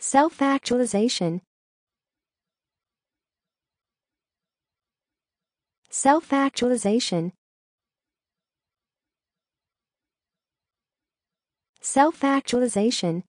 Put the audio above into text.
Self-actualization Self-actualization Self-actualization